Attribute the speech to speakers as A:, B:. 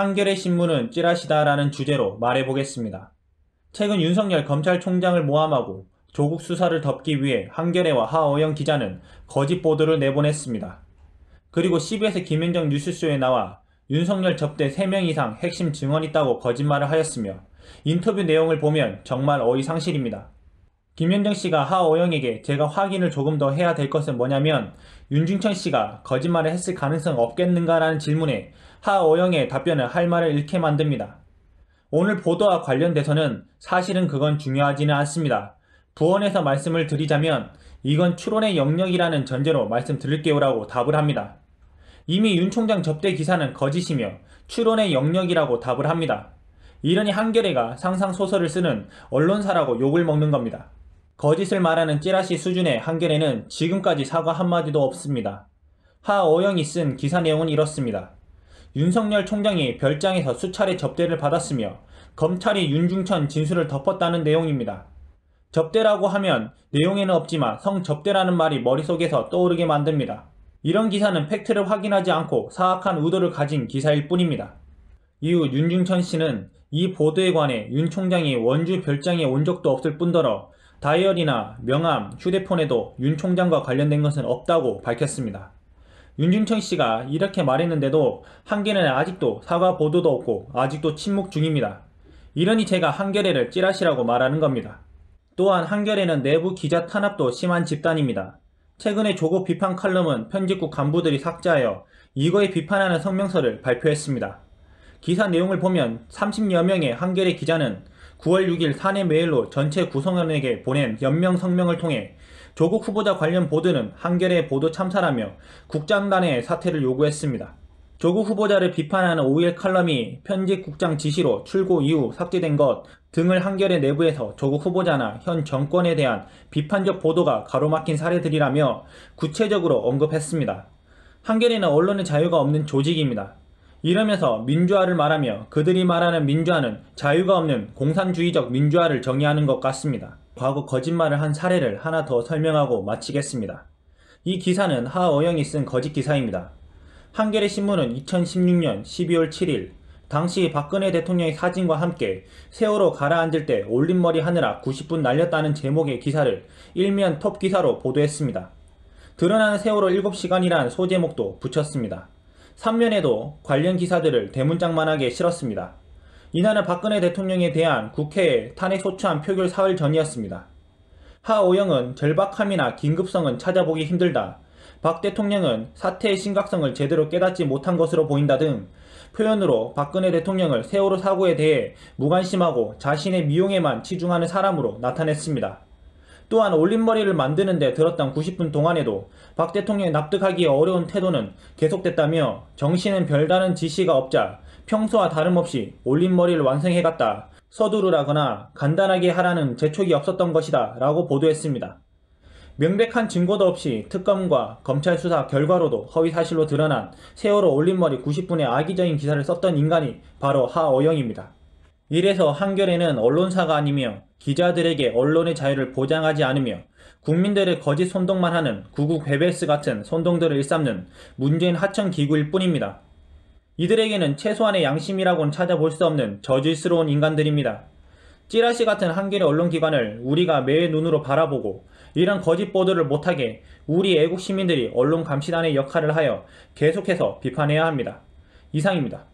A: 한겨레 신문은 찌라시다라는 주제로 말해보겠습니다. 최근 윤석열 검찰총장을 모함하고 조국 수사를 덮기 위해 한겨레와 하어영 기자는 거짓 보도를 내보냈습니다. 그리고 CBS 김현정 뉴스쇼에 나와 윤석열 접대 3명 이상 핵심 증언 있다고 거짓말을 하였으며 인터뷰 내용을 보면 정말 어이상실입니다. 김현정 씨가 하오영에게 제가 확인을 조금 더 해야 될 것은 뭐냐면 윤중천 씨가 거짓말을 했을 가능성 없겠는가라는 질문에 하오영의 답변을 할 말을 잃게 만듭니다. 오늘 보도와 관련돼서는 사실은 그건 중요하지는 않습니다. 부원에서 말씀을 드리자면 이건 추론의 영역이라는 전제로 말씀드릴게요라고 답을 합니다. 이미 윤 총장 접대 기사는 거짓이며 추론의 영역이라고 답을 합니다. 이러니 한겨레가 상상소설을 쓰는 언론사라고 욕을 먹는 겁니다. 거짓을 말하는 찌라시 수준의 한결에는 지금까지 사과 한마디도 없습니다. 하오영이쓴 기사 내용은 이렇습니다. 윤석열 총장이 별장에서 수차례 접대를 받았으며 검찰이 윤중천 진술을 덮었다는 내용입니다. 접대라고 하면 내용에는 없지만 성접대라는 말이 머릿속에서 떠오르게 만듭니다. 이런 기사는 팩트를 확인하지 않고 사악한 의도를 가진 기사일 뿐입니다. 이후 윤중천 씨는 이 보도에 관해 윤 총장이 원주 별장에 온 적도 없을 뿐더러 다이어리나 명함, 휴대폰에도 윤 총장과 관련된 것은 없다고 밝혔습니다. 윤준청 씨가 이렇게 말했는데도 한겨는 아직도 사과 보도도 없고 아직도 침묵 중입니다. 이러니 제가 한겨레를 찌라시라고 말하는 겁니다. 또한 한겨레는 내부 기자 탄압도 심한 집단입니다. 최근에 조국 비판 칼럼은 편집국 간부들이 삭제하여 이거에 비판하는 성명서를 발표했습니다. 기사 내용을 보면 30여 명의 한겨레 기자는 9월 6일 사내 메일로 전체 구성원에게 보낸 연명 성명을 통해 조국 후보자 관련 보도는 한결의 보도 참사라며 국장단의 사퇴를 요구했습니다. 조국 후보자를 비판하는 5일 칼럼이 편집국장 지시로 출고 이후 삭제된 것 등을 한결의 내부에서 조국 후보자나 현 정권에 대한 비판적 보도가 가로막힌 사례들이라며 구체적으로 언급했습니다. 한결에는 언론의 자유가 없는 조직입니다. 이러면서 민주화를 말하며 그들이 말하는 민주화는 자유가 없는 공산주의적 민주화를 정의하는 것 같습니다. 과거 거짓말을 한 사례를 하나 더 설명하고 마치겠습니다. 이 기사는 하어영이 쓴 거짓 기사입니다. 한겨레 신문은 2016년 12월 7일 당시 박근혜 대통령의 사진과 함께 세월호 가라앉을 때 올림머리 하느라 90분 날렸다는 제목의 기사를 일면 톱 기사로 보도했습니다. 드러난 세월호 7시간이란 소제목도 붙였습니다. 3면에도 관련 기사들을 대문짝만하게 실었습니다. 이날은 박근혜 대통령에 대한 국회의 탄핵 소추안 표결 사흘 전이었습니다. 하오영은 절박함이나 긴급성은 찾아보기 힘들다. 박 대통령은 사태의 심각성을 제대로 깨닫지 못한 것으로 보인다 등 표현으로 박근혜 대통령을 세월호 사고에 대해 무관심하고 자신의 미용에만 치중하는 사람으로 나타냈습니다. 또한 올림머리를 만드는데 들었던 90분 동안에도 박 대통령이 납득하기 어려운 태도는 계속됐다며 정씨는 별다른 지시가 없자 평소와 다름없이 올림머리를 완성해갔다. 서두르라거나 간단하게 하라는 재촉이 없었던 것이다 라고 보도했습니다. 명백한 증거도 없이 특검과 검찰 수사 결과로도 허위사실로 드러난 세월호 올림머리 90분의 악의적인 기사를 썼던 인간이 바로 하어영입니다. 이래서 한겨레는 언론사가 아니며 기자들에게 언론의 자유를 보장하지 않으며 국민들의 거짓 선동만 하는 구국 베베스 같은 선동들을 일삼는 문재인 하청 기구일 뿐입니다. 이들에게는 최소한의 양심이라고는 찾아볼 수 없는 저질스러운 인간들입니다. 찌라시 같은 한길의 언론기관을 우리가 매의 눈으로 바라보고 이런 거짓 보도를 못하게 우리 애국 시민들이 언론 감시단의 역할을 하여 계속해서 비판해야 합니다. 이상입니다.